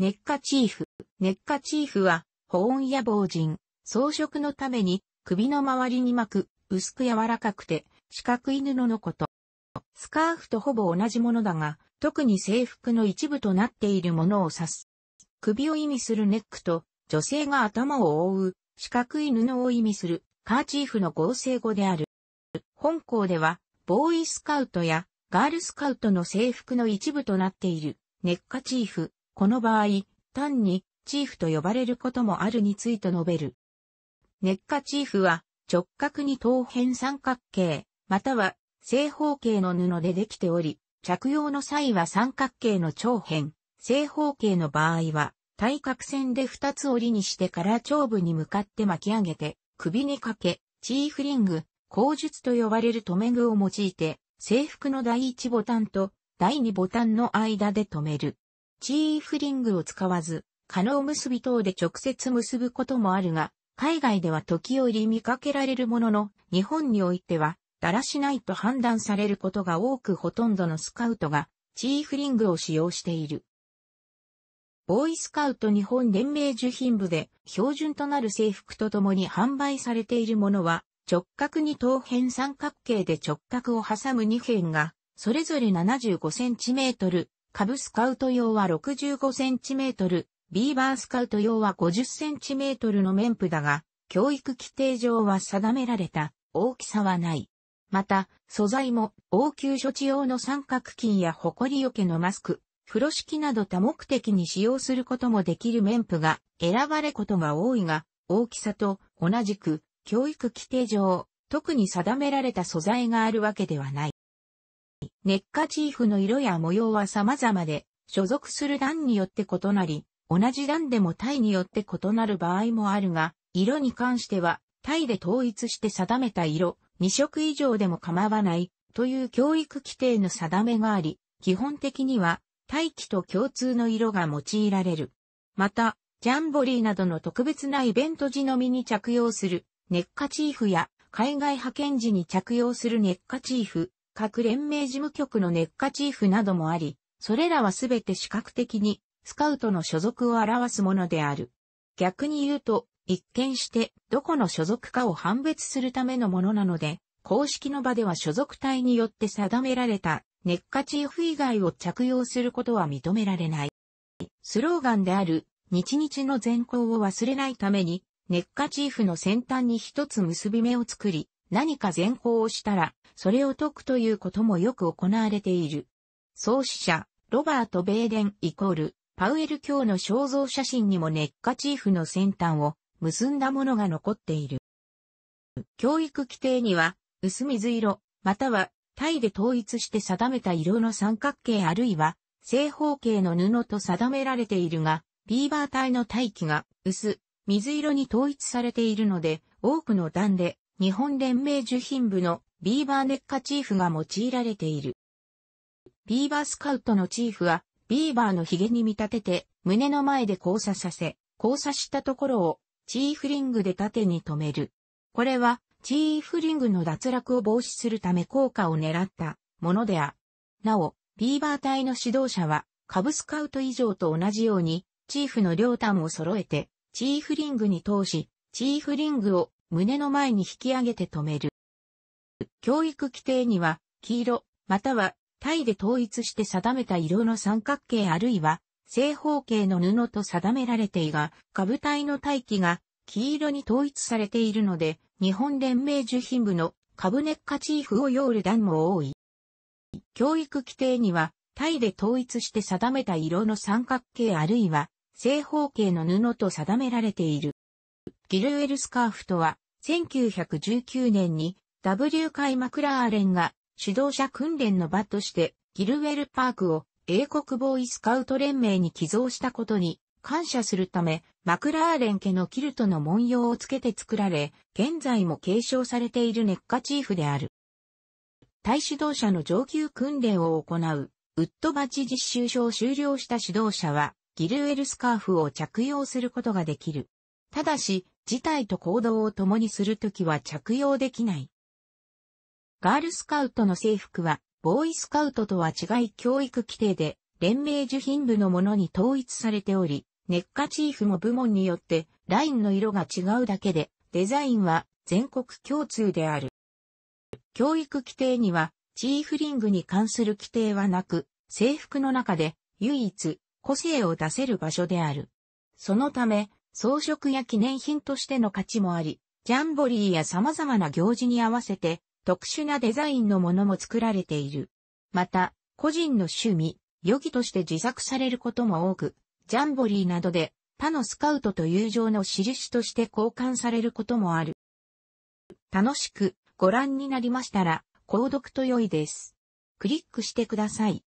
ネッカチーフ。ネッカチーフは、保温や防塵、装飾のために、首の周りに巻く、薄く柔らかくて、四角い布のこと。スカーフとほぼ同じものだが、特に制服の一部となっているものを指す。首を意味するネックと、女性が頭を覆う、四角い布を意味する、カーチーフの合成語である。本校では、ボーイスカウトやガールスカウトの制服の一部となっている、ネッカチーフこの場合、単にチーフと呼ばれることもあるについて述べる。ネッカチーフは直角に等辺三角形、または正方形の布でできており、着用の際は三角形の長辺、正方形の場合は対角線で二つ折りにしてから長部に向かって巻き上げて、首にかけ、チーフリング、口述と呼ばれる留め具を用いて、制服の第一ボタンと第二ボタンの間で留める。チーフリングを使わず、可能結び等で直接結ぶこともあるが、海外では時折見かけられるものの、日本においては、だらしないと判断されることが多くほとんどのスカウトが、チーフリングを使用している。ボーイスカウト日本連盟受品部で標準となる制服とともに販売されているものは直角に等辺三角形で直角を挟む2辺がそれぞれ 75cm カブスカウト用は 65cm、ビーバースカウト用は 50cm の面布だが、教育規定上は定められた大きさはない。また、素材も応急処置用の三角巾や埃よけのマスク、風呂敷など多目的に使用することもできる面布が選ばれことが多いが、大きさと同じく教育規定上、特に定められた素材があるわけではない。ネッカチーフの色や模様は様々で、所属する段によって異なり、同じ段でもタイによって異なる場合もあるが、色に関しては、タイで統一して定めた色、2色以上でも構わない、という教育規定の定めがあり、基本的には、大気と共通の色が用いられる。また、ジャンボリーなどの特別なイベント時のみに着用するネッカチーフや海外派遣時に着用するネッカチーフ各連盟事務局のネッカチーフなどもあり、それらはすべて視覚的にスカウトの所属を表すものである。逆に言うと、一見してどこの所属かを判別するためのものなので、公式の場では所属隊によって定められたネッカチーフ以外を着用することは認められない。スローガンである日日の善行を忘れないために、ネッカチーフの先端に一つ結び目を作り、何か善行をしたら、それを解くということもよく行われている。創始者、ロバート・ベーデンイコール、パウエル教の肖像写真にもネッカチーフの先端を結んだものが残っている。教育規定には、薄水色、または、タイで統一して定めた色の三角形あるいは、正方形の布と定められているが、ビーバー体の大気が薄、水色に統一されているので、多くの段で、日本連盟受品部のビーバーネッカチーフが用いられている。ビーバースカウトのチーフは、ビーバーの髭に見立てて、胸の前で交差させ、交差したところを、チーフリングで縦に止める。これは、チーフリングの脱落を防止するため効果を狙ったものであ。なお、ビーバー隊の指導者は、カブスカウト以上と同じように、チーフの両端を揃えて、チーフリングに通し、チーフリングを胸の前に引き上げて止める。教育規定には、黄色、または、タイで統一して定めた色の三角形あるいは、正方形の布と定められていが、下部体の大気が黄色に統一されているので、日本連盟受品部の株ブネッカチーフを用る段も多い。教育規定には、タイで統一して定めた色の三角形あるいは、正方形の布と定められている。ギルエルスカーフとは、1919年に W 会マクラーレンが指導者訓練の場としてギルウェルパークを英国ボーイスカウト連盟に寄贈したことに感謝するため、マクラーレン家のキルトの文様をつけて作られ、現在も継承されているネッカチーフである。対指導者の上級訓練を行う、ウッドバチ実習所を修了した指導者は、ギルウェルスカーフを着用することができる。ただし、事態と行動を共にするときは着用できない。ガールスカウトの制服は、ボーイスカウトとは違い教育規定で、連盟受品部のものに統一されており、ネッカチーフも部門によってラインの色が違うだけで、デザインは全国共通である。教育規定には、チーフリングに関する規定はなく、制服の中で唯一個性を出せる場所である。そのため、装飾や記念品としての価値もあり、ジャンボリーや様々な行事に合わせて特殊なデザインのものも作られている。また、個人の趣味、予儀として自作されることも多く、ジャンボリーなどで他のスカウトと友情の印として交換されることもある。楽しくご覧になりましたら、購読と良いです。クリックしてください。